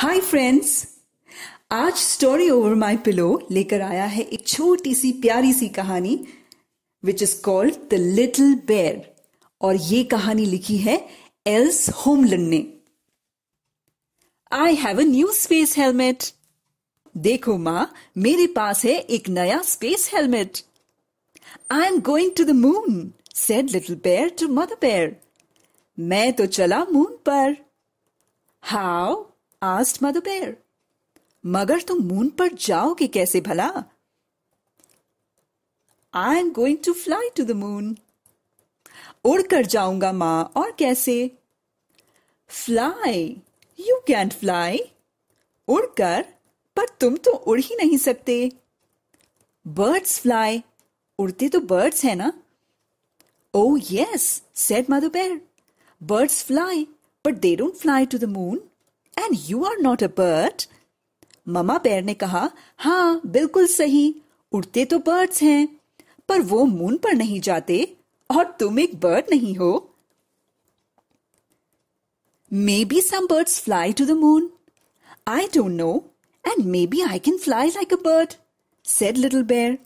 हाय friends आज story over my pillow लेकर आया है एक छोटी सी प्यारी सी कहानी which is called the little bear और ये कहानी लिखी है एल्स होमलन ने I have a new space helmet देखो माँ मेरे पास है एक नया space helmet I am going to the moon said little bear to mother bear मैं तो चला मून पर हाउ आस्ट मधुपेर मगर तुम मून पर जाओगे कैसे भला I am going to fly to the moon उड़कर जाऊंगा मां और कैसे फ्लाई यू कैंट फ्लाई उड़कर पर तुम तो उड़ ही नहीं सकते बर्ड्स फ्लाई उड़ते तो बर्ड्स है ना oh yes said mother bear birds fly but they don't fly to the moon and you are not a bird mama bear ने कहा हाँ बिल्कुल सही उड़ते तो बर्ड्स हैं पर वो मून पर नहीं जाते और तुम एक बर्ड नहीं हो maybe some birds fly to the moon I don't know and maybe I can fly like a bird said little bear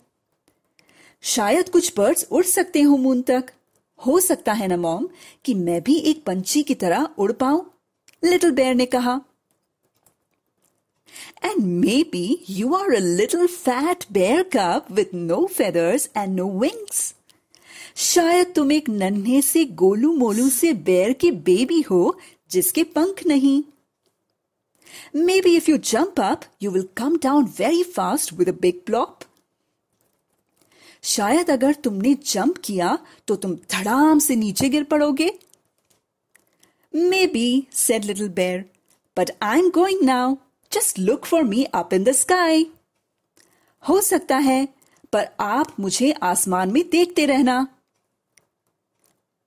शायद कुछ बर्ड्स उड़ सकते हो मून तक हो सकता है ना मॉम कि मैं भी एक पंछी की तरह उड़ पाऊं लिटिल बेयर ने कहा and maybe you are a little fat bear cub with no feathers and no wings शायद तुम एक नन्हे से गोलू मोलू से बेर के बेबी हो जिसके पंख नहीं maybe if you jump up you will come down very fast with a big plop शायद अगर तुमने जंप किया तो तुम धड़ाम से नीचे गिर पड़ोगे Maybe, said Little Bear. But I'm going now. Just look for me up in the sky. हो सकता है पर आप मुझे आसमान में देखते रहना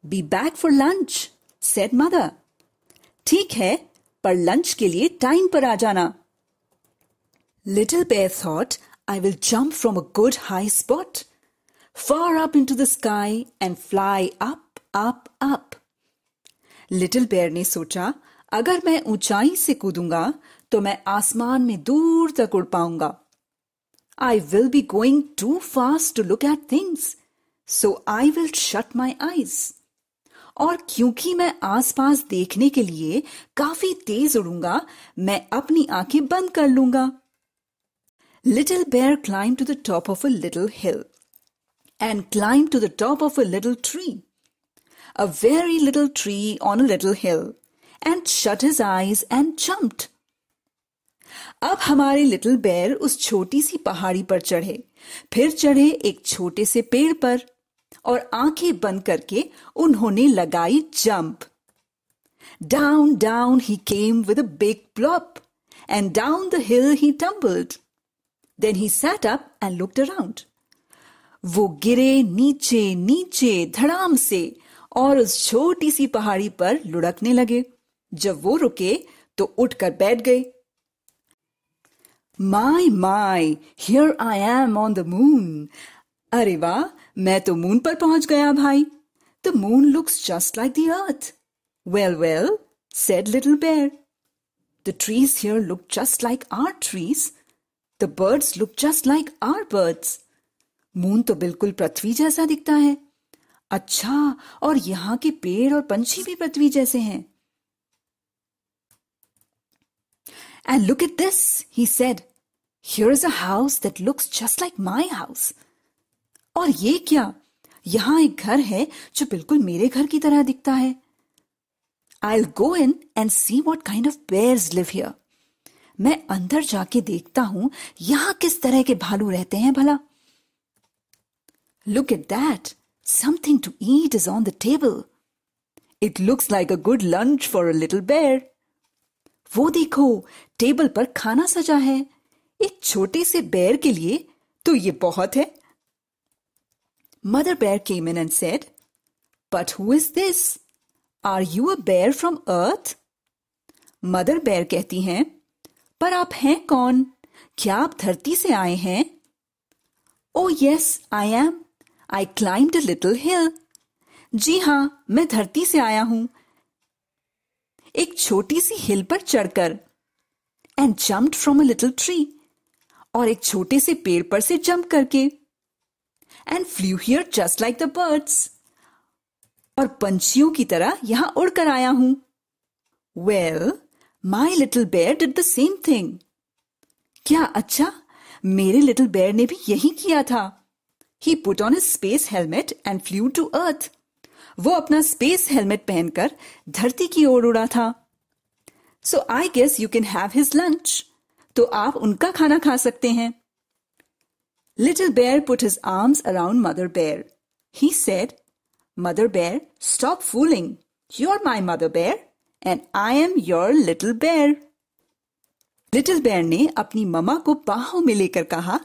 be back for lunch said mother ठीक है पर लंच के लिए टाइम पर आ जाना little bear thought I will jump from a good high spot far up into the sky and fly up up up little bear ने सोचा अगर मैं ऊंचाई से कूदूंगा तो मैं आसमान में दूर तक उड़ पाऊंगा I will be going too fast to look at things so I will shut my eyes और क्योंकि मैं आसपास देखने के लिए काफी तेज उड़ूंगा मैं अपनी आंखें बंद कर लूंगा little bear climb to the top of a little hill and climb to the top of a little tree a very little tree on a little hill and shut his eyes and jumped. अब हमारे little बेर उस छोटी सी पहाड़ी पर चढ़े फिर चढ़े एक छोटे से पेड़ पर और आंखें बंद करके उन्होंने लगाई jump down down he came with a big plop and down the hill he tumbled then he sat up and looked around वो गिरे नीचे नीचे धड़ाम से और उस छोटी सी पहाड़ी पर लुढ़कने लगे जब वो रुके तो उठकर बैठ गए my my here I am on the moon अरे वाह मैं तो मून पर पहुंच गया भाई the moon looks just like the earth well well said little bear the trees here look just like our trees the birds look just like our birds moon तो बिल्कुल पृथ्वी जैसा दिखता है अच्छा और यहाँ के पेड़ और पंछी भी पृथ्वी जैसे हैं and look at this he said here is a house that looks just like my house और ये क्या यहां एक घर है जो बिल्कुल मेरे घर की तरह दिखता है I go in and see what kind of bears live here मैं अंदर जाके देखता हूं यहां किस तरह के भालू रहते हैं भला look at that Something to eat is on the table. It looks like a good lunch for a little bear. वो देखो टेबल पर खाना सजा है एक छोटे से बैर के लिए तो ये बहुत है mother bear came in and said but who is this are you a bear from earth mother बैर कहती हैं पर आप हैं कौन क्या आप धरती से आए हैं oh yes I am I climb a little hill जी हाँ मैं धरती से आया हूं एक छोटी सी हिल पर चढ़कर and jump from a little tree और एक छोटे से पेड़ पर से जंप करके and flew here just like the birds और पंछियों की तरह यहां उड़कर आया हूं well my little bear did the same thing क्या अच्छा मेरे लिटिल बेयर ने भी यही किया था he put on space helmet and flew to earth वो अपना स्पेस हेलमेट पहनकर धरती की ओर उड़ा था so I guess you can have his lunch तो आप उनका खाना खा सकते हैं little bear put his arms around mother bear he said mother bear stop fooling you are my mother bear and I am your little bear little bear ने अपनी mama को बाहों में लेकर कहा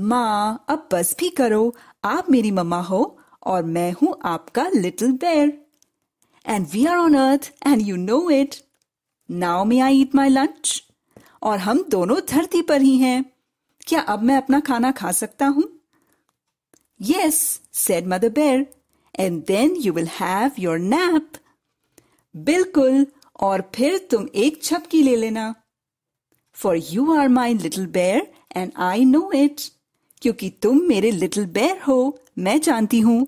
माँ अब बस भी करो आप मेरी मम्मा हो और मैं हूं आपका little bear and we are on earth and you know it now may I eat my lunch और हम दोनों धरती पर ही हैं क्या अब मैं अपना खाना खा सकता हूं yes said mother bear and then you will have your nap बिल्कुल और फिर तुम एक छपकी ले लेना for you are my little bear and I know it क्योंकि तुम मेरे लिटिल बेर हो मैं जानती हूँ